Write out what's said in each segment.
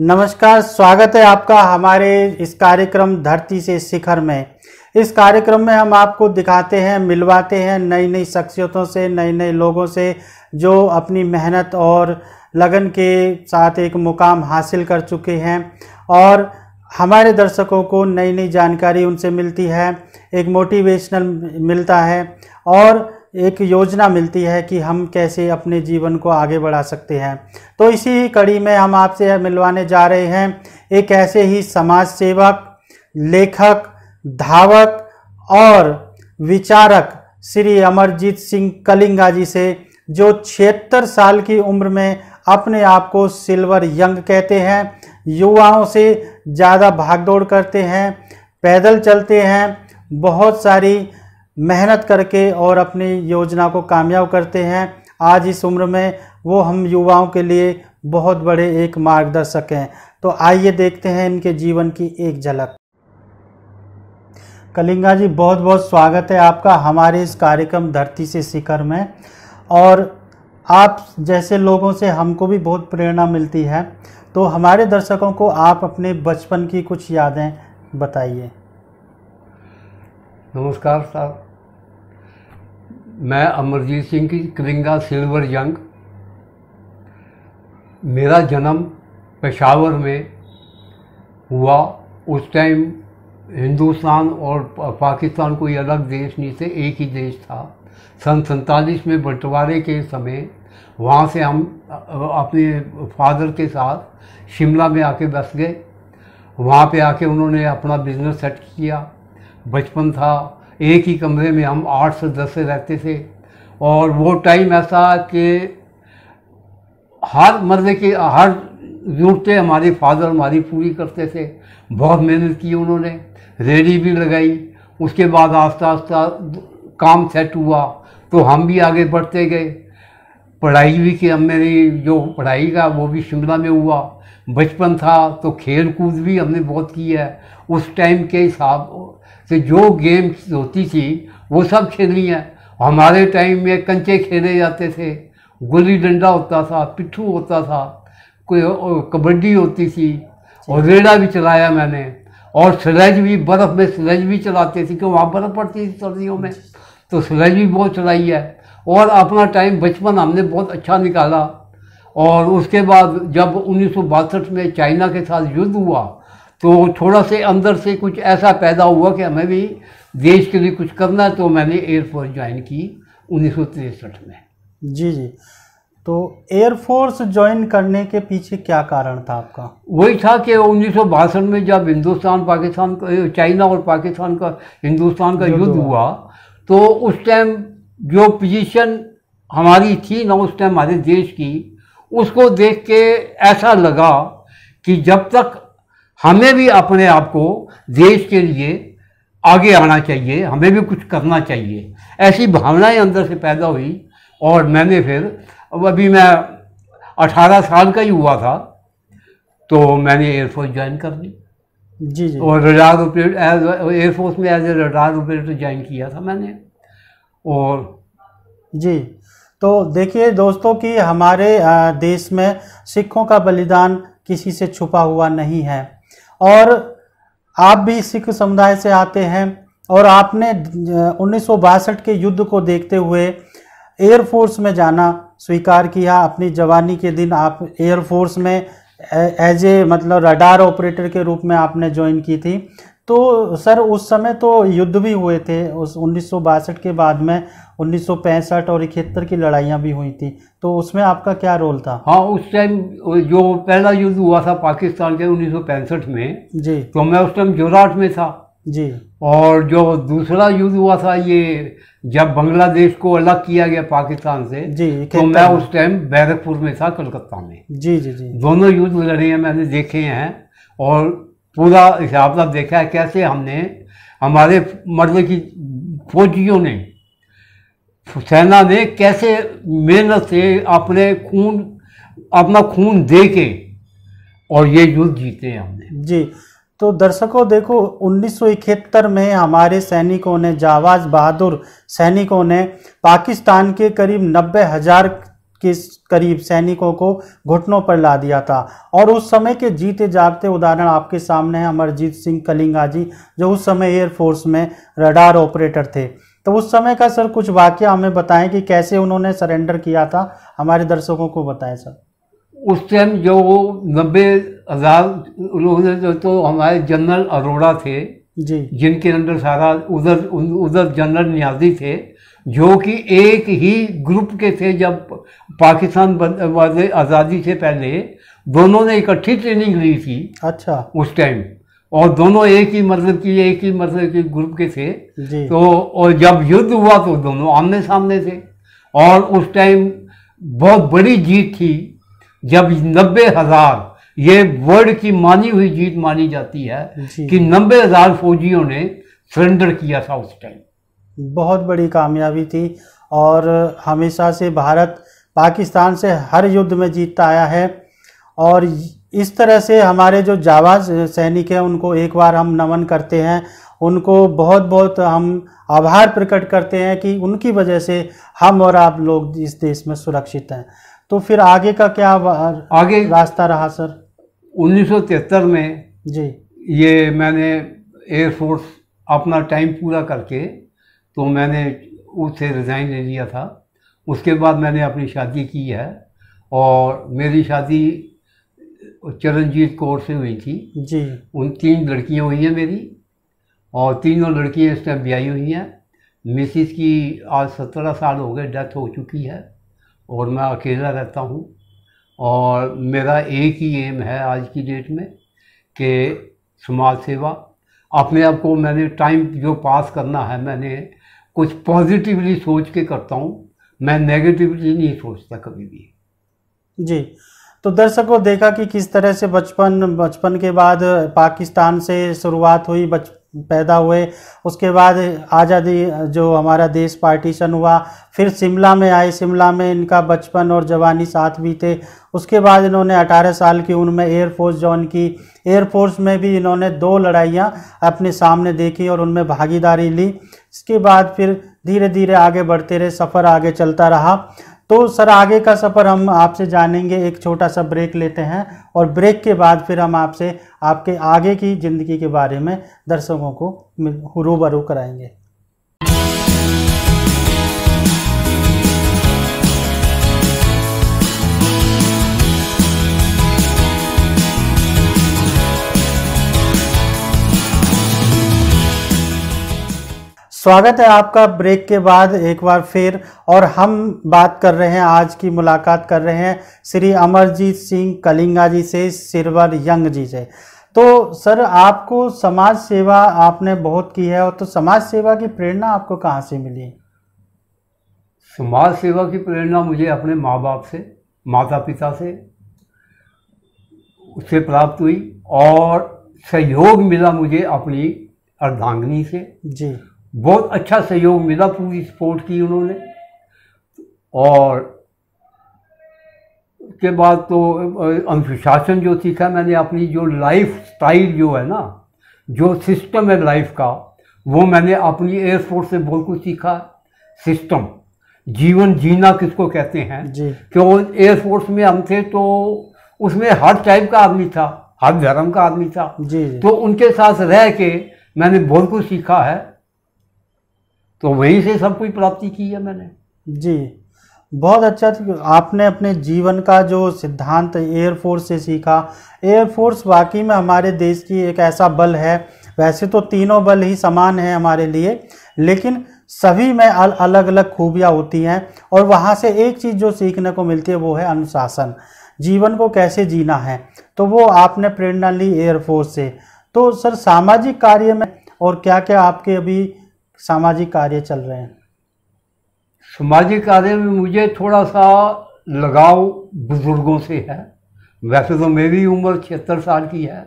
नमस्कार स्वागत है आपका हमारे इस कार्यक्रम धरती से शिखर में इस कार्यक्रम में हम आपको दिखाते हैं मिलवाते हैं नई नई शख्सियतों से नए नए लोगों से जो अपनी मेहनत और लगन के साथ एक मुकाम हासिल कर चुके हैं और हमारे दर्शकों को नई नई जानकारी उनसे मिलती है एक मोटिवेशनल मिलता है और एक योजना मिलती है कि हम कैसे अपने जीवन को आगे बढ़ा सकते हैं तो इसी कड़ी में हम आपसे मिलवाने जा रहे हैं एक ऐसे ही समाज सेवक लेखक धावक और विचारक श्री अमरजीत सिंह कलिंगा जी से जो छिहत्तर साल की उम्र में अपने आप को सिल्वर यंग कहते हैं युवाओं से ज़्यादा भागदौड़ करते हैं पैदल चलते हैं बहुत सारी मेहनत करके और अपनी योजना को कामयाब करते हैं आज इस उम्र में वो हम युवाओं के लिए बहुत बड़े एक मार्गदर्शक हैं तो आइए देखते हैं इनके जीवन की एक झलक कलिंगा जी बहुत बहुत स्वागत है आपका हमारे इस कार्यक्रम धरती से शिखर में और आप जैसे लोगों से हमको भी बहुत प्रेरणा मिलती है तो हमारे दर्शकों को आप अपने बचपन की कुछ यादें बताइए नमस्कार साहब मैं अमरजीत सिंह की कलिंगा सिल्वर जंग मेरा जन्म पेशावर में हुआ उस टाइम हिंदुस्तान और पाकिस्तान कोई अलग देश नहीं थे एक ही देश था सन सैतालीस में बंटवारे के समय वहाँ से हम अपने फादर के साथ शिमला में आके बस गए वहाँ पे आके उन्होंने अपना बिजनेस सेट किया बचपन था एक ही कमरे में हम आठ से दस से रहते थे और वो टाइम ऐसा कि हर मर्द के हर जरूरतें हमारे फादर हमारी पूरी करते थे बहुत मेहनत की उन्होंने रेडी भी लगाई उसके बाद आस्ता आस्ता काम सेट हुआ तो हम भी आगे बढ़ते गए पढ़ाई भी की हम मेरी जो पढ़ाई का वो भी शिमला में हुआ बचपन था तो खेल कूद भी हमने बहुत की है उस टाइम के हिसाब कि जो गेम्स होती थी वो सब खेली हैं हमारे टाइम में कंचे खेले जाते थे गुल्ली डंडा होता था पिट्ठू होता था कोई कबड्डी होती थी और रेड़ा भी चलाया मैंने और स्लेज भी बर्फ़ में स्लेज भी चलाते थे क्योंकि वहाँ बर्फ़ पड़ती थी सर्दियों में तो स्लेज भी बहुत चलाई है और अपना टाइम बचपन हमने बहुत अच्छा निकाला और उसके बाद जब उन्नीस में चाइना के साथ युद्ध हुआ तो थोड़ा से अंदर से कुछ ऐसा पैदा हुआ कि हमें भी देश के लिए कुछ करना है तो मैंने एयरफोर्स ज्वाइन की उन्नीस में जी जी तो एयरफोर्स ज्वाइन करने के पीछे क्या कारण था आपका वही था कि उन्नीस में जब हिंदुस्तान पाकिस्तान का चाइना और पाकिस्तान का हिंदुस्तान का युद्ध हुआ तो उस टाइम जो पोजीशन हमारी थी ना उस टाइम हमारे देश की उसको देख के ऐसा लगा कि जब तक हमें भी अपने आप को देश के लिए आगे आना चाहिए हमें भी कुछ करना चाहिए ऐसी भावनाएं अंदर से पैदा हुई और मैंने फिर अब अभी मैं 18 साल का ही हुआ था तो मैंने एयरफोर्स ज्वाइन कर ली जी जी और रडार ऑपरेटर एयरफोर्स में as a radar operator join किया था मैंने और जी तो देखिए दोस्तों कि हमारे देश में सिखों का बलिदान किसी से छुपा हुआ नहीं है और आप भी सिख समुदाय से आते हैं और आपने उन्नीस के युद्ध को देखते हुए एयरफोर्स में जाना स्वीकार किया अपनी जवानी के दिन आप एयरफोर्स में एज ए मतलब रडार ऑपरेटर के रूप में आपने ज्वाइन की थी तो सर उस समय तो युद्ध भी हुए थे उस उन्नीस के बाद में उन्नीस और इकहत्तर की लड़ाइयाँ भी हुई थी तो उसमें आपका क्या रोल था हाँ उस टाइम जो पहला युद्ध हुआ था पाकिस्तान के उन्नीस में जी तो मैं उस टाइम जोराट में था जी और जो दूसरा युद्ध हुआ था ये जब बांग्लादेश को अलग किया गया पाकिस्तान से जी तो मैं उस टाइम बैरकपुर में था कलकत्ता में जी जी जी दोनों युद्ध लड़े हैं मैंने देखे हैं और पूरा हिसाब देखा है कैसे हमने हमारे मतलब की फौजियों ने हुसैना ने कैसे मेहनत से अपने खून अपना खून दे के और ये युद्ध जीते हमने जी तो दर्शकों देखो 1971 में हमारे सैनिकों ने जावाज बहादुर सैनिकों ने पाकिस्तान के करीब नब्बे हज़ार के करीब सैनिकों को घुटनों पर ला दिया था और उस समय के जीते जागते उदाहरण आपके सामने हैं अमरजीत सिंह कलिंगा जी जो उस समय एयरफोर्स में रडार ऑपरेटर थे तो उस समय का सर कुछ वाक्य हमें बताएं कि कैसे उन्होंने सरेंडर किया था हमारे दर्शकों को बताएं सर उस टाइम जो नब्बे हजार उन्होंने जो तो हमारे जनरल अरोड़ा थे जी जिनके अंदर सारा उधर उधर जनरल न्याजी थे जो कि एक ही ग्रुप के थे जब पाकिस्तान आज़ादी से पहले दोनों ने इकट्ठी ट्रेनिंग ली थी अच्छा उस टाइम और दोनों एक ही मतलब की एक ही मतलब के ग्रुप के थे तो और जब युद्ध हुआ तो दोनों आमने सामने थे और उस टाइम बहुत बड़ी जीत थी जब नब्बे हज़ार ये वर्ल्ड की मानी हुई जीत मानी जाती है कि नब्बे हज़ार फौजियों ने सरेंडर किया था उस टाइम बहुत बड़ी कामयाबी थी और हमेशा से भारत पाकिस्तान से हर युद्ध में जीतता आया है और इस तरह से हमारे जो जावा सैनिक हैं उनको एक बार हम नमन करते हैं उनको बहुत बहुत हम आभार प्रकट करते हैं कि उनकी वजह से हम और आप लोग इस देश में सुरक्षित हैं तो फिर आगे का क्या आगे रास्ता रहा सर उन्नीस में जी ये मैंने एयरफोर्स अपना टाइम पूरा करके तो मैंने उससे रिज़ाइन ले लिया था उसके बाद मैंने अपनी शादी की है और मेरी शादी चरणजीत कौर से हुई थी जी उन तीन लड़कियां हुई हैं मेरी और तीनों लड़कियां इस टाइम ब्याई हुई हैं मिसिस की आज सत्रह साल हो गए डेथ हो चुकी है और मैं अकेला रहता हूँ और मेरा एक ही एम है आज की डेट में कि समाज सेवा अपने आप को मैंने टाइम जो पास करना है मैंने कुछ पॉजिटिवली सोच के करता हूँ मैं नेगेटिवली नहीं सोचता कभी भी जी तो दर्शकों देखा कि किस तरह से बचपन बचपन के बाद पाकिस्तान से शुरुआत हुई बच पैदा हुए उसके बाद आज़ादी जो हमारा देश पार्टीशन हुआ फिर शिमला में आए शिमला में इनका बचपन और जवानी साथ भी थे उसके बाद इन्होंने 18 साल की उम्र में एयरफोर्स ज्वाइन की एयरफोर्स में भी इन्होंने दो लड़ाइयाँ अपने सामने देखी और उनमें भागीदारी ली इसके बाद फिर धीरे धीरे आगे बढ़ते रहे सफ़र आगे चलता रहा तो सर आगे का सफ़र हम आपसे जानेंगे एक छोटा सा ब्रेक लेते हैं और ब्रेक के बाद फिर हम आपसे आपके आगे की ज़िंदगी के बारे में दर्शकों को रूबरू कराएंगे स्वागत है आपका ब्रेक के बाद एक बार फिर और हम बात कर रहे हैं आज की मुलाकात कर रहे हैं श्री अमरजीत सिंह कलिंगा जी से सिरवर यंग जी से तो सर आपको समाज सेवा आपने बहुत की है और तो समाज सेवा की प्रेरणा आपको कहाँ से मिली समाज सेवा की प्रेरणा मुझे अपने माँ बाप से माता पिता से उससे प्राप्त हुई और सहयोग मिला मुझे अपनी अर्धांगनी से जी बहुत अच्छा सहयोग मिला पूरी सपोर्ट की उन्होंने और के बाद तो अनुशासन जो सीखा मैंने अपनी जो लाइफ स्टाइल जो है ना जो सिस्टम है लाइफ का वो मैंने अपनी एयरफोर्स से बहुत कुछ सीखा सिस्टम जीवन जीना किसको कहते हैं क्यों एयरफोर्स में हम थे तो उसमें हर टाइप का आदमी था हर धर्म का आदमी था जी, जी। तो उनके साथ रह के मैंने बहुत कुछ सीखा है तो वहीं से सब कुछ प्राप्ति की है मैंने जी बहुत अच्छा आपने अपने जीवन का जो सिद्धांत एयरफोर्स से सीखा एयरफोर्स वाकई में हमारे देश की एक ऐसा बल है वैसे तो तीनों बल ही समान है हमारे लिए लेकिन सभी में अल, अलग अलग खूबियाँ होती हैं और वहाँ से एक चीज़ जो सीखने को मिलती है वो है अनुशासन जीवन को कैसे जीना है तो वो आपने प्रेरणा ली एयरफोर्स से तो सर सामाजिक कार्य में और क्या क्या आपके अभी सामाजिक कार्य चल रहे हैं सामाजिक कार्य में मुझे थोड़ा सा लगाव बुज़ुर्गों से है वैसे तो मेरी उम्र छिहत्तर साल की है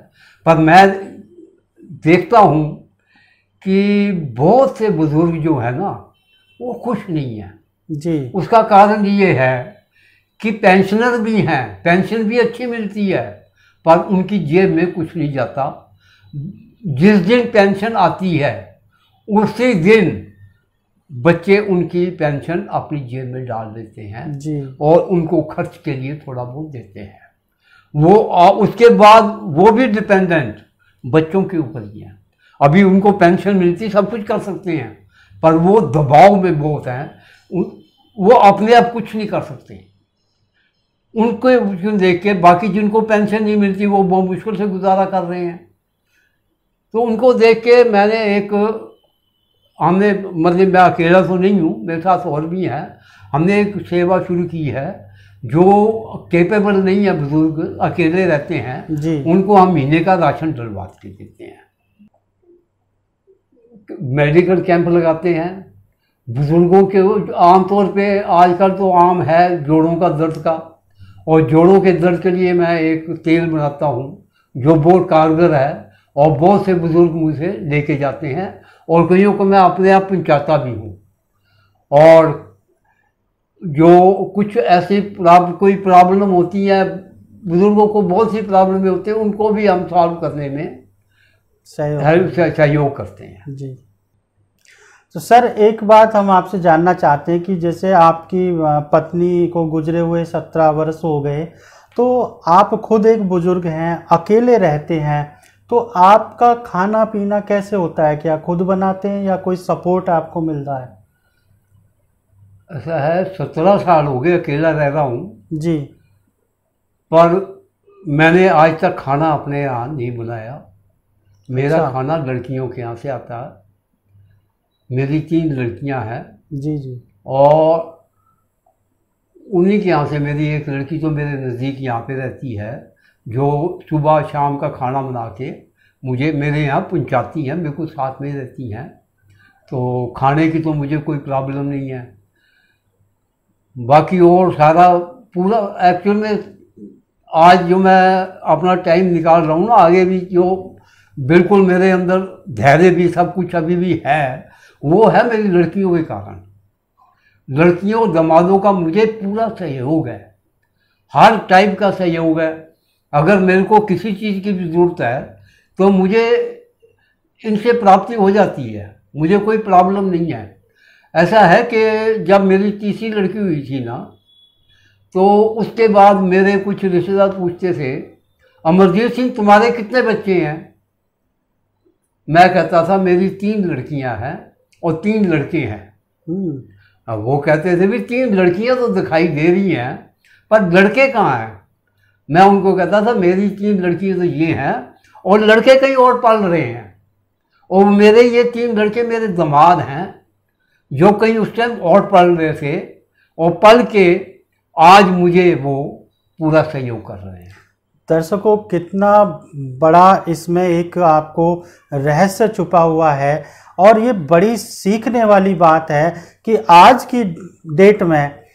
पर मैं देखता हूँ कि बहुत से बुज़ुर्ग जो है ना वो खुश नहीं है जी उसका कारण ये है कि पेंशनर भी हैं पेंशन भी अच्छी मिलती है पर उनकी जेब में कुछ नहीं जाता जिस दिन पेंशन आती है उसी दिन बच्चे उनकी पेंशन अपनी जेब में डाल देते हैं जी। और उनको खर्च के लिए थोड़ा बहुत देते हैं वो आ, उसके बाद वो भी डिपेंडेंट बच्चों के ऊपर ही हैं अभी उनको पेंशन मिलती सब कुछ कर सकते हैं पर वो दबाव में बहुत हैं वो अपने आप कुछ नहीं कर सकते उनको देख के बाकी जिनको पेंशन नहीं मिलती वो बहुत मुश्किल से गुजारा कर रहे हैं तो उनको देख के मैंने एक हमने मतलब मैं अकेला तो नहीं हूँ मेरे साथ और भी हैं हमने एक सेवा शुरू की है जो केपेबल नहीं है बुजुर्ग अकेले रहते हैं उनको हम महीने का राशन डलवा के देते हैं मेडिकल कैंप लगाते हैं बुजुर्गों के आमतौर पे आजकल तो आम है जोड़ों का दर्द का और जोड़ों के दर्द के लिए मैं एक तेल बनाता हूँ जो बहुत कारगर है और बहुत से बुजुर्ग मुझे लेके जाते हैं और कईयों को मैं अपने आप पहुँचाता भी हूँ और जो कुछ ऐसी प्राब, कोई प्रॉब्लम होती है बुज़ुर्गों को बहुत सी प्रॉब्लम होती हैं उनको भी हम सॉल्व करने में सहयोग सहयोग करते हैं जी तो सर एक बात हम आपसे जानना चाहते हैं कि जैसे आपकी पत्नी को गुजरे हुए सत्रह वर्ष हो गए तो आप खुद एक बुज़ुर्ग हैं अकेले रहते हैं तो आपका खाना पीना कैसे होता है क्या खुद बनाते हैं या कोई सपोर्ट आपको मिल रहा है ऐसा है सत्रह साल हो गए अकेला रह रहा हूँ जी पर मैंने आज तक खाना अपने यहाँ नहीं बनाया मेरा अच्छा। खाना लड़कियों के यहाँ से आता है मेरी तीन लड़कियाँ हैं जी जी और उन्हीं के यहाँ से मेरी एक लड़की जो तो मेरे नज़दीक यहाँ पे रहती है जो सुबह शाम का खाना बना के मुझे मेरे यहाँ पहुँचाती हैं मेरे को साथ में रहती हैं तो खाने की तो मुझे कोई प्रॉब्लम नहीं है बाकी और सारा पूरा एक्चुअल में आज जो मैं अपना टाइम निकाल रहा हूँ ना आगे भी जो बिल्कुल मेरे अंदर धैर्य भी सब कुछ अभी भी है वो है मेरी लड़कियों के कारण लड़कियों दमादों का मुझे पूरा सहयोग है हर टाइप का सहयोग है अगर मेरे को किसी चीज़ की भी ज़रूरत है तो मुझे इनसे प्राप्ति हो जाती है मुझे कोई प्रॉब्लम नहीं है ऐसा है कि जब मेरी तीसरी लड़की हुई थी ना तो उसके बाद मेरे कुछ रिश्तेदार पूछते थे अमरजीत सिंह तुम्हारे कितने बच्चे हैं मैं कहता था मेरी तीन लड़कियां हैं और तीन लड़के हैं हम्म। अब वो कहते थे भी तीन लड़कियां तो दिखाई दे रही हैं पर लड़के कहाँ हैं मैं उनको कहता था मेरी तीन लड़की तो ये हैं और लड़के कहीं और पाल रहे हैं और मेरे ये तीन लड़के मेरे दमाद हैं जो कहीं उस टाइम और पल रहे थे और पल के आज मुझे वो पूरा सहयोग कर रहे हैं दर्शकों कितना बड़ा इसमें एक आपको रहस्य छुपा हुआ है और ये बड़ी सीखने वाली बात है कि आज की डेट में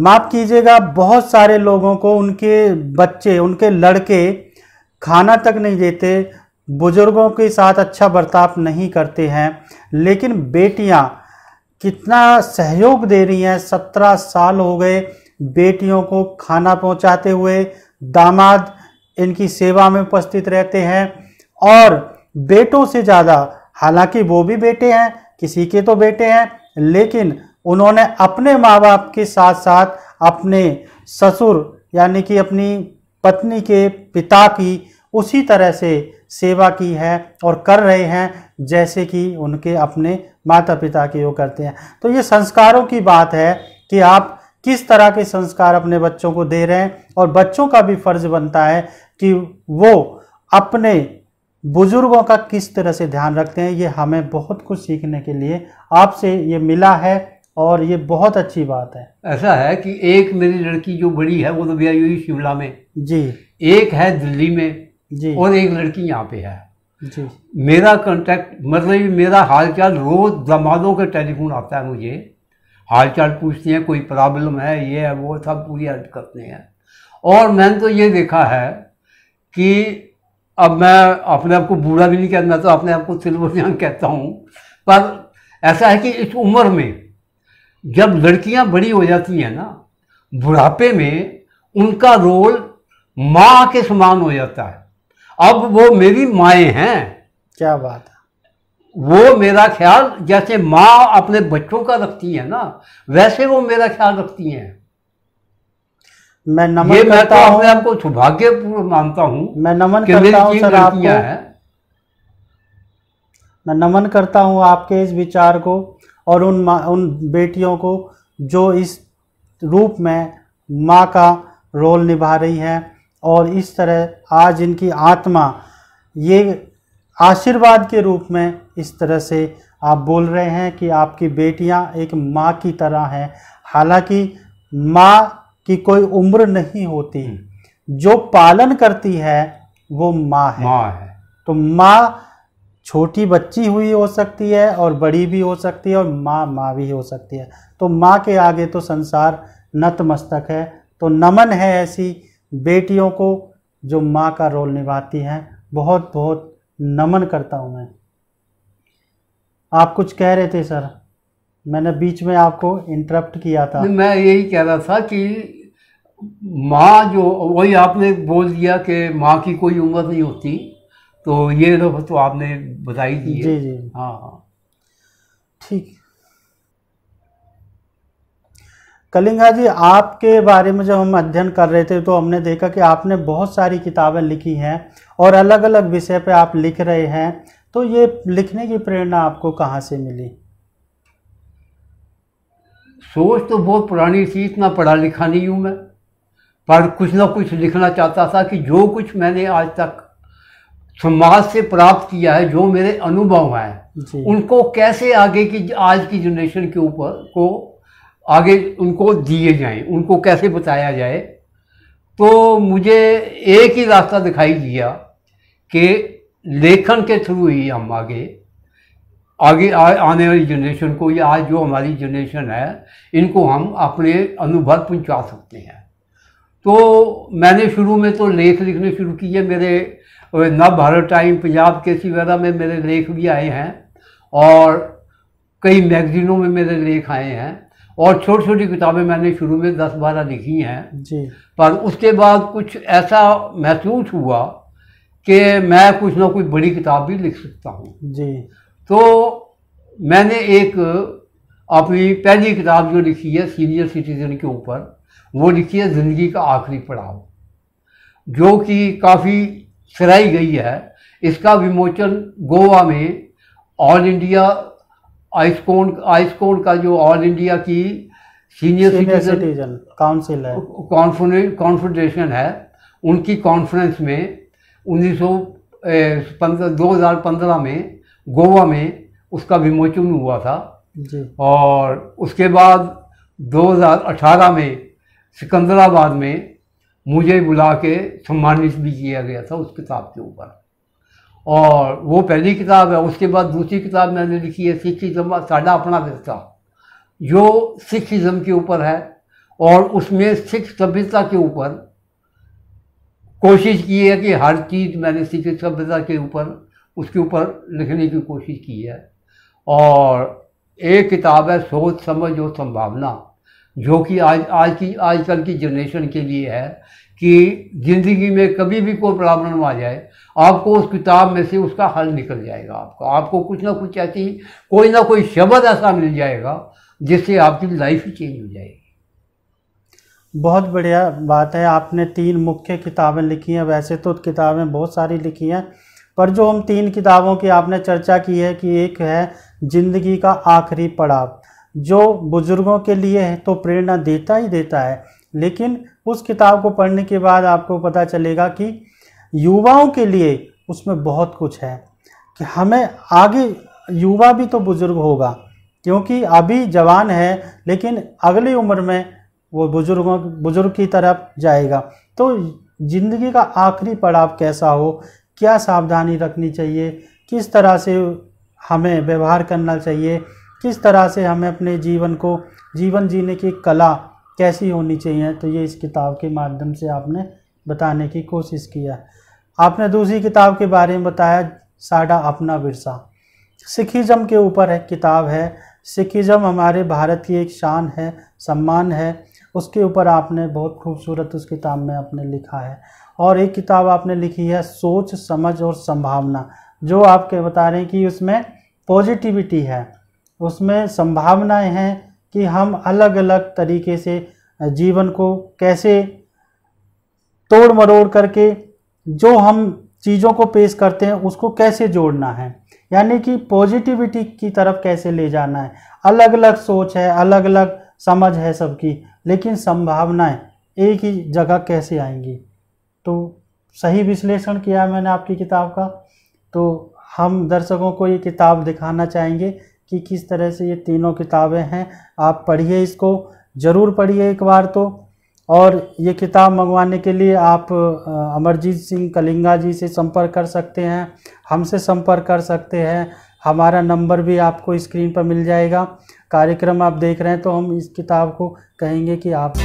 माफ़ कीजिएगा बहुत सारे लोगों को उनके बच्चे उनके लड़के खाना तक नहीं देते बुज़ुर्गों के साथ अच्छा बर्ताव नहीं करते हैं लेकिन बेटियां कितना सहयोग दे रही हैं सत्रह साल हो गए बेटियों को खाना पहुंचाते हुए दामाद इनकी सेवा में उपस्थित रहते हैं और बेटों से ज़्यादा हालांकि वो भी बेटे हैं किसी के तो बेटे हैं लेकिन उन्होंने अपने माँ बाप के साथ साथ अपने ससुर यानी कि अपनी पत्नी के पिता की उसी तरह से सेवा की है और कर रहे हैं जैसे कि उनके अपने माता पिता के वो करते हैं तो ये संस्कारों की बात है कि आप किस तरह के संस्कार अपने बच्चों को दे रहे हैं और बच्चों का भी फर्ज बनता है कि वो अपने बुजुर्गों का किस तरह से ध्यान रखते हैं ये हमें बहुत कुछ सीखने के लिए आपसे ये मिला है और ये बहुत अच्छी बात है ऐसा है कि एक मेरी लड़की जो बड़ी है वो तो ब्याई हुई शिमला में जी एक है दिल्ली में जी और एक लड़की यहाँ पे है जी मेरा कांटेक्ट मतलब मेरा हालचाल रोज़ दमादों का टेलीफोन आता है मुझे हालचाल पूछते हैं कोई प्रॉब्लम है ये है वो सब पूरी हेल्प करते हैं और मैंने तो ये देखा है कि अब मैं अपने आप को बूढ़ा भी नहीं कहता मैं तो अपने आप को सिल्वर जान कहता हूँ पर ऐसा है कि इस उम्र में जब लड़कियां बड़ी हो जाती हैं ना बुढ़ापे में उनका रोल माँ के समान हो जाता है अब वो मेरी माए हैं क्या बात है वो मेरा ख्याल जैसे माँ अपने बच्चों का रखती है ना वैसे वो मेरा ख्याल रखती हैं मैं नमन ये करता मैं तो अपने आपको सौभाग्यपूर्ण मानता हूँ मैं नमन करता हूँ सर आपको मैं नमन करता हूँ आपके इस विचार को और उन माँ उन बेटियों को जो इस रूप में माँ का रोल निभा रही हैं और इस तरह आज इनकी आत्मा ये आशीर्वाद के रूप में इस तरह से आप बोल रहे हैं कि आपकी बेटियां एक माँ की तरह हैं हालांकि माँ की कोई उम्र नहीं होती हम्म। जो पालन करती है वो माँ है माँ है तो माँ छोटी बच्ची हुई हो सकती है और बड़ी भी हो सकती है और माँ माँ भी हो सकती है तो माँ के आगे तो संसार नतमस्तक है तो नमन है ऐसी बेटियों को जो माँ का रोल निभाती हैं बहुत बहुत नमन करता हूँ मैं आप कुछ कह रहे थे सर मैंने बीच में आपको इंटरप्ट किया था मैं यही कह रहा था कि माँ जो वही आपने बोल दिया कि माँ की कोई उम्र नहीं होती तो ये तो तो आपने बताई दी जी जी हाँ हाँ ठीक कलिंगा जी आपके बारे में जब हम अध्ययन कर रहे थे तो हमने देखा कि आपने बहुत सारी किताबें लिखी हैं और अलग अलग विषय पे आप लिख रहे हैं तो ये लिखने की प्रेरणा आपको कहाँ से मिली सोच तो बहुत पुरानी थी इतना पढ़ा लिखा नहीं हूँ मैं पर कुछ ना कुछ लिखना चाहता था कि जो कुछ मैंने आज तक समाज से प्राप्त किया है जो मेरे अनुभव हैं उनको कैसे आगे की आज की जनरेशन के ऊपर को आगे उनको दिए जाए उनको कैसे बताया जाए तो मुझे एक ही रास्ता दिखाई दिया कि लेखन के थ्रू ही हम आगे आगे आ, आने वाली जनरेशन को या आज जो हमारी जनरेशन है इनको हम अपने अनुभव पहुंचा सकते हैं तो मैंने शुरू में तो लेख लिखने शुरू किए मेरे और नव भारत टाइम पंजाब केसी वगैरह में मेरे लेख भी आए हैं और कई मैगजीनों में मेरे लेख आए हैं और छोटी छोटी किताबें मैंने शुरू में दस बारह लिखी हैं जी पर उसके बाद कुछ ऐसा महसूस हुआ कि मैं कुछ ना कुछ बड़ी किताब भी लिख सकता हूँ जी तो मैंने एक अपनी पहली किताब जो लिखी है सीनियर सिटीजन के ऊपर वो लिखी है ज़िंदगी का आखिरी पड़ाव जो कि काफ़ी सिराई गई है इसका विमोचन गोवा में ऑल इंडिया आइसकोन आइसकोन का जो ऑल इंडिया की सीनियर सिटीजन काउंसिल है कॉन्फेडरेशन है उनकी कॉन्फ्रेंस में उन्नीस सौ दो हज़ार पंद्रह में गोवा में उसका विमोचन हुआ था जी। और उसके बाद 2018 में सिकंदराबाद में मुझे बुला के सम्मानित भी किया गया था उस किताब के ऊपर और वो पहली किताब है उसके बाद दूसरी किताब मैंने लिखी है सिख इजम साढ़ा अपना रिश्ता जो सिखिज़म के ऊपर है और उसमें सिख सभ्यता के ऊपर कोशिश की है कि हर चीज़ मैंने सिख सभ्यता के ऊपर उसके ऊपर लिखने की कोशिश की है और एक किताब है सोच समझ और संभावना जो कि आज आज की आजकल की जनरेशन के लिए है कि ज़िंदगी में कभी भी कोई प्रॉब्लम आ जाए आपको उस किताब में से उसका हल निकल जाएगा आपको आपको कुछ ना कुछ ऐसी कोई ना कोई शब्द ऐसा मिल जाएगा जिससे आपकी लाइफ ही चेंज हो जाएगी बहुत बढ़िया बात है आपने तीन मुख्य किताबें लिखी हैं वैसे तो किताबें बहुत सारी लिखी हैं पर जो हम तीन किताबों की आपने चर्चा की है कि एक है ज़िंदगी का आखिरी पड़ाव जो बुज़ुर्गों के लिए है तो प्रेरणा देता ही देता है लेकिन उस किताब को पढ़ने के बाद आपको पता चलेगा कि युवाओं के लिए उसमें बहुत कुछ है कि हमें आगे युवा भी तो बुज़ुर्ग होगा क्योंकि अभी जवान है लेकिन अगली उम्र में वो बुज़ुर्गों बुज़ुर्ग की तरफ जाएगा तो ज़िंदगी का आखिरी पड़ाव कैसा हो क्या सावधानी रखनी चाहिए किस तरह से हमें व्यवहार करना चाहिए किस तरह से हमें अपने जीवन को जीवन जीने की कला कैसी होनी चाहिए तो ये इस किताब के माध्यम से आपने बताने की कोशिश किया आपने दूसरी किताब के बारे में बताया साडा अपना विरसा सिखिज़म के ऊपर एक किताब है सिखिज़म हमारे भारत की एक शान है सम्मान है उसके ऊपर आपने बहुत खूबसूरत उस किताब में आपने लिखा है और एक किताब आपने लिखी है सोच समझ और संभावना जो आपके बता रहे हैं कि उसमें पॉजिटिविटी है उसमें संभावनाएं हैं कि हम अलग अलग तरीके से जीवन को कैसे तोड़ मरोड़ करके जो हम चीज़ों को पेश करते हैं उसको कैसे जोड़ना है यानी कि पॉजिटिविटी की तरफ कैसे ले जाना है अलग अलग सोच है अलग अलग समझ है सबकी लेकिन संभावनाएं एक ही जगह कैसे आएंगी तो सही विश्लेषण किया मैंने आपकी किताब का तो हम दर्शकों को ये किताब दिखाना चाहेंगे कि किस तरह से ये तीनों किताबें हैं आप पढ़िए इसको ज़रूर पढ़िए एक बार तो और ये किताब मंगवाने के लिए आप अमरजीत सिंह कलिंगा जी से संपर्क कर सकते हैं हमसे संपर्क कर सकते हैं हमारा नंबर भी आपको स्क्रीन पर मिल जाएगा कार्यक्रम आप देख रहे हैं तो हम इस किताब को कहेंगे कि आप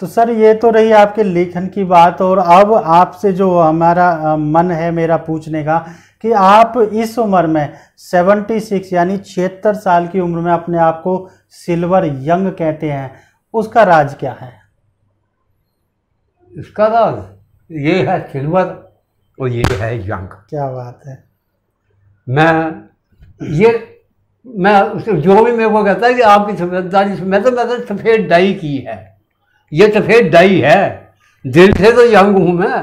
तो सर ये तो रही आपके लेखन की बात और अब आपसे जो हमारा मन है मेरा पूछने का कि आप इस उम्र में 76 यानी छिहत्तर साल की उम्र में अपने आप को सिल्वर यंग कहते हैं उसका राज क्या है इसका राज ये है सिल्वर और ये है यंग क्या बात है मैं ये मैं जो भी मेरे को कहता है कि आपकी सफेदारी मैं तो मैंने तो सफ़ेद डाई की है ये सफ़ेद डाई है दिल से तो यंग हूं मैं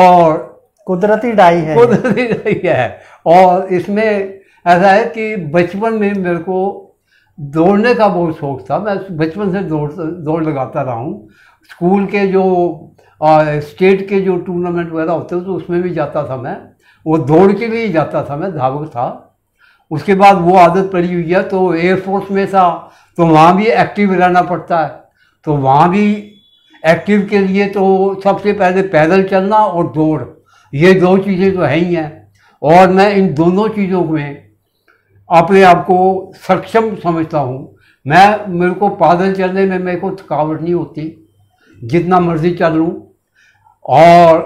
और कुदरती डाई है कुदरती डाई है और इसमें ऐसा है कि बचपन में मेरे को दौड़ने का बहुत शौक था मैं बचपन से दौड़ दौड़ लगाता रहा हूँ स्कूल के जो स्टेट के जो टूर्नामेंट वगैरह होते थे तो उसमें भी जाता था मैं वो दौड़ के लिए जाता था मैं धावक था उसके बाद वो आदत पड़ी हुई है तो एयरफोर्स में था तो वहाँ भी एक्टिव रहना पड़ता है तो वहाँ भी एक्टिव के लिए तो सबसे पहले पैदल चलना और दौड़ ये दो चीज़ें तो है ही हैं और मैं इन दोनों चीज़ों में अपने आप को सक्षम समझता हूँ मैं मेरे को पैदल चलने में मेरे को थकावट नहीं होती जितना मर्जी चल लूँ और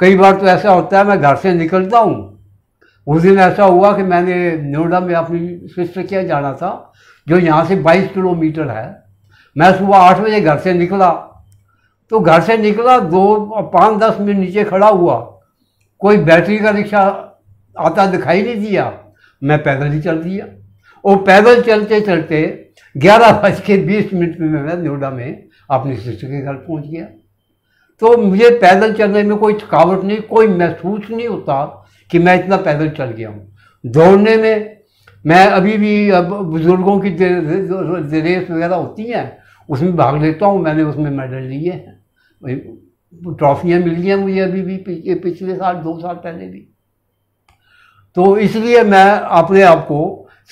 कई बार तो ऐसा होता है मैं घर से निकलता हूँ उस दिन ऐसा हुआ कि मैंने नोएडा में अपनी सिस्टर के यहाँ जाना था जो यहाँ से 22 किलोमीटर है मैं सुबह आठ बजे घर से निकला तो घर से निकला दो पाँच दस मिनट नीचे खड़ा हुआ कोई बैटरी का रिक्शा आता दिखाई नहीं दिया मैं पैदल ही चल दिया और पैदल चलते चलते ग्यारह बज के बीस मिनट में मैं नोएडा में अपनी सिस्टर के घर पहुंच गया तो मुझे पैदल चलने में कोई थकावट नहीं कोई महसूस नहीं होता कि मैं इतना पैदल चल गया हूँ दौड़ने में मैं अभी भी अब बुज़ुर्गों की रेस वगैरह होती हैं उसमें भाग लेता हूँ मैंने उसमें मेडल लिए हैं तो ट्रॉफियाँ मिली हैं मुझे अभी भी पिछले साल दो साल पहले भी तो इसलिए मैं अपने आप को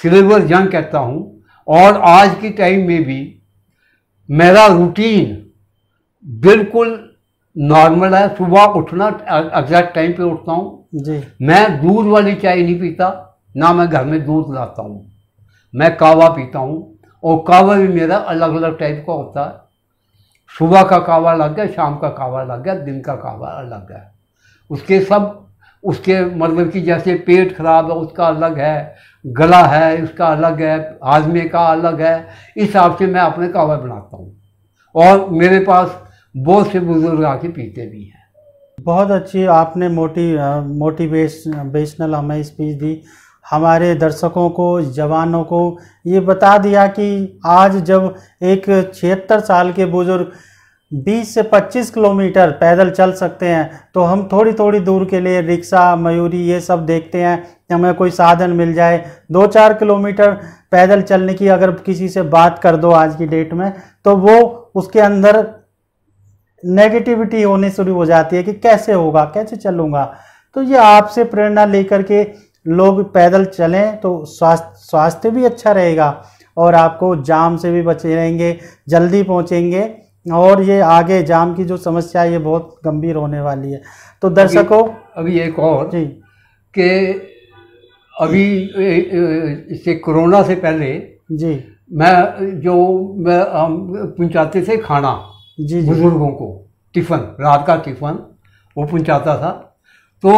सिल्वर जंग कहता हूँ और आज के टाइम में भी मेरा रूटीन बिल्कुल नॉर्मल है सुबह उठना एग्जैक्ट टाइम पे उठता हूँ मैं दूध वाली चाय नहीं पीता ना मैं घर में दूध लाता हूँ मैं कावा पीता हूँ और कावा भी मेरा अलग अलग टाइप का होता है सुबह का कावा लग गया शाम का कावा लग गया दिन का कावा अलग है उसके सब उसके मतलब कि जैसे पेट खराब है उसका अलग है गला है इसका अलग है आजमे का अलग है इस हिसाब से मैं अपने कावा बनाता हूँ और मेरे पास बहुत से बुज़ुर्ग आके पीते भी हैं बहुत अच्छी आपने मोटी मोटिवेशनल हमें स्पीच दी हमारे दर्शकों को जवानों को ये बता दिया कि आज जब एक छिहत्तर साल के बुज़ुर्ग 20 से 25 किलोमीटर पैदल चल सकते हैं तो हम थोड़ी थोड़ी दूर के लिए रिक्शा मयूरी ये सब देखते हैं कि हमें कोई साधन मिल जाए दो चार किलोमीटर पैदल चलने की अगर किसी से बात कर दो आज की डेट में तो वो उसके अंदर नेगेटिविटी होने शुरू हो जाती है कि कैसे होगा कैसे चलूँगा तो ये आपसे प्रेरणा लेकर के लोग पैदल चलें तो स्वास्थ्य स्वास्थ्य भी अच्छा रहेगा और आपको जाम से भी बचे रहेंगे जल्दी पहुंचेंगे और ये आगे जाम की जो समस्या है ये बहुत गंभीर होने वाली है तो दर्शकों अभी, अभी एक और जी कि अभी इसे कोरोना से पहले जी मैं जो मैं पहुँचाते थे खाना जी बुजुर्गों को टिफ़न रात का टिफ़न वो पहुँचाता था तो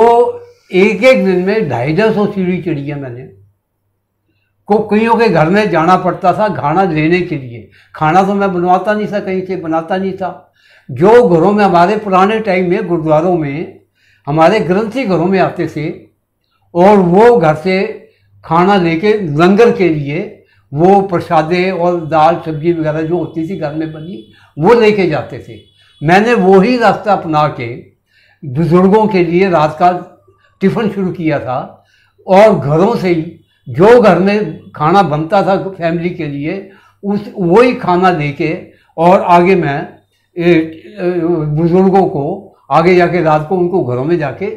एक एक दिन में ढाई ढाई सौ सीढ़ी चढ़ी है मैंने को कईयों के घर में जाना पड़ता था खाना लेने के लिए खाना तो मैं बनवाता नहीं था कहीं से बनाता नहीं था जो घरों में हमारे पुराने टाइम में गुरुद्वारों में हमारे ग्रंथी घरों में आते थे और वो घर से खाना लेके लंगर के लिए वो प्रसादे और दाल सब्जी वगैरह जो होती थी घर में बनी वो लेके जाते थे मैंने वही रास्ता अपना के बुज़ुर्गों के लिए रात का टिफ़न शुरू किया था और घरों से ही जो घर में खाना बनता था फैमिली के लिए उस वही खाना लेके और आगे मैं बुज़ुर्गों को आगे जाके रात को उनको घरों में जाके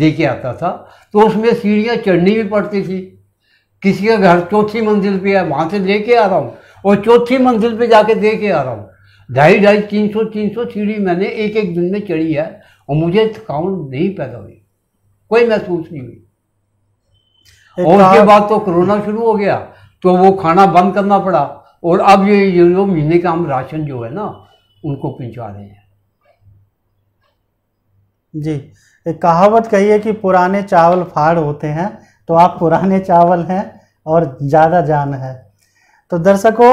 दे के आता था तो उसमें सीढ़ियाँ चढ़नी भी पड़ती थी किसी का घर चौथी मंजिल पे है वहाँ से के आ रहा हूँ और चौथी मंजिल पे जाके दे के आ रहा हूँ ढाई ढाई तीन सौ तीन सौ सीढ़ी मैंने एक एक दिन में चढ़ी है और मुझे थकावट नहीं पैदा हुई कोई महसूस नहीं हुई और उसके बाद तो कोरोना शुरू हो गया तो वो खाना बंद करना पड़ा और अब ये जो महीने का हम राशन जो है ना उनको पहुंचा रहे हैं जी एक कहावत कही है कि पुराने चावल फाड़ होते हैं तो आप पुराने चावल हैं और ज़्यादा जान है तो दर्शकों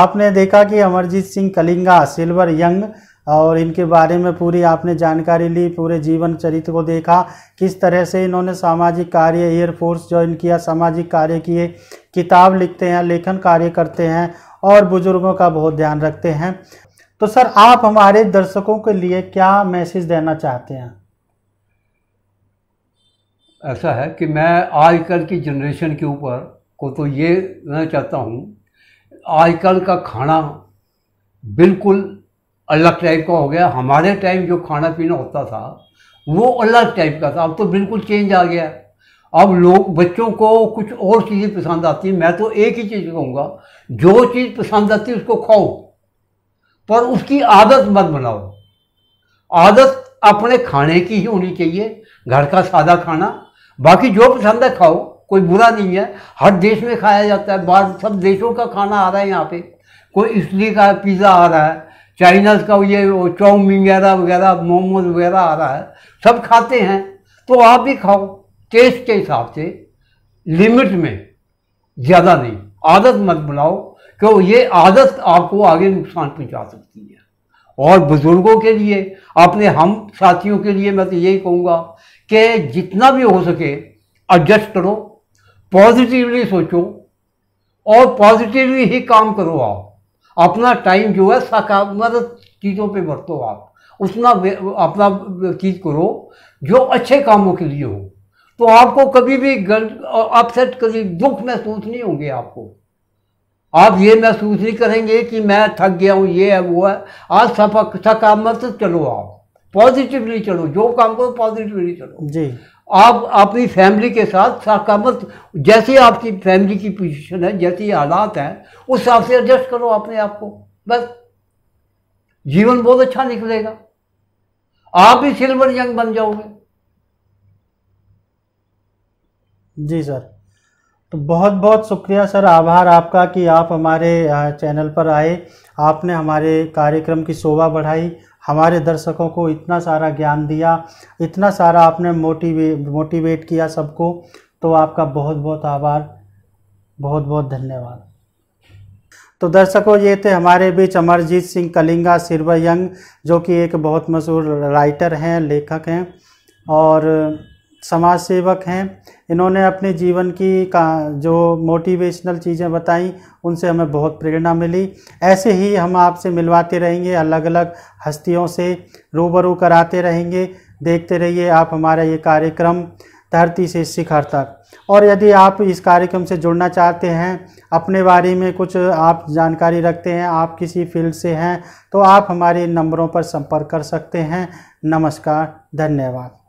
आपने देखा कि अमरजीत सिंह कलिंगा सिल्वर यंग और इनके बारे में पूरी आपने जानकारी ली पूरे जीवन चरित्र को देखा किस तरह से इन्होंने सामाजिक कार्य एयरफोर्स ज्वाइन किया सामाजिक कार्य किए किताब लिखते हैं लेखन कार्य करते हैं और बुज़ुर्गों का बहुत ध्यान रखते हैं तो सर आप हमारे दर्शकों के लिए क्या मैसेज देना चाहते हैं ऐसा है कि मैं आजकल की जनरेशन के ऊपर को तो ये कहना चाहता हूँ आजकल का खाना बिल्कुल अलग टाइप का हो गया हमारे टाइम जो खाना पीना होता था वो अलग टाइप का था अब तो बिल्कुल चेंज आ गया अब लोग बच्चों को कुछ और चीज़ें पसंद आती हैं मैं तो एक ही चीज़ कहूँगा जो चीज़ पसंद आती है उसको खाओ पर उसकी आदत मत बनाओ आदत अपने खाने की ही होनी चाहिए घर का सादा खाना बाकी जो पसंद है खाओ कोई बुरा नहीं है हर देश में खाया जाता है बाहर सब देशों का खाना आ रहा है यहाँ पे कोई इटली का पिज़्ज़ा आ रहा है चाइनाज का ये चाउमीन वगैरह वगैरह मोमोज वगैरह आ रहा है सब खाते हैं तो आप भी खाओ टेस्ट के हिसाब से लिमिट में ज़्यादा नहीं आदत मत बनाओ क्यों ये आदत आपको आगे नुकसान पहुंचा सकती है और बुज़ुर्गों के लिए अपने हम साथियों के लिए मैं तो यही कहूँगा कि जितना भी हो सके एडजस्ट करो पॉजिटिवली सोचो और पॉजिटिवली ही काम करो आप अपना टाइम जो है सकारात्मक चीज़ों पे बरतो आप उतना अपना चीज़ करो जो अच्छे कामों के लिए हो तो आपको कभी भी गल अपसेट कभी दुख महसूस नहीं होंगे आपको आप ये महसूस नहीं करेंगे कि मैं थक गया हूँ ये है वो है आज सकारात्मक चलो आप पॉजिटिवली चलो जो काम करो पॉजिटिवली चलो जी आप अपनी फैमिली के साथ सकामत जैसे आपकी फैमिली की पोजीशन है जैसे हालात हैं उस हिसाब से एडजस्ट करो अपने आप को बस जीवन बहुत अच्छा निकलेगा आप भी सिल्वर यंग बन जाओगे जी सर तो बहुत बहुत शुक्रिया सर आभार आपका कि आप हमारे चैनल पर आए आपने हमारे कार्यक्रम की शोभा बढ़ाई हमारे दर्शकों को इतना सारा ज्ञान दिया इतना सारा आपने मोटिवे मोटिवेट किया सबको तो आपका बहुत बहुत आभार बहुत बहुत धन्यवाद तो दर्शकों ये थे हमारे बीच अमरजीत सिंह कलिंगा सिरवयंग जो कि एक बहुत मशहूर राइटर हैं लेखक हैं और समाज सेवक हैं इन्होंने अपने जीवन की का जो मोटिवेशनल चीज़ें बताई उनसे हमें बहुत प्रेरणा मिली ऐसे ही हम आपसे मिलवाते रहेंगे अलग अलग हस्तियों से रूबरू कराते रहेंगे देखते रहिए आप हमारा ये कार्यक्रम धरती से शिखर तक और यदि आप इस कार्यक्रम से जुड़ना चाहते हैं अपने बारे में कुछ आप जानकारी रखते हैं आप किसी फील्ड से हैं तो आप हमारे नंबरों पर संपर्क कर सकते हैं नमस्कार धन्यवाद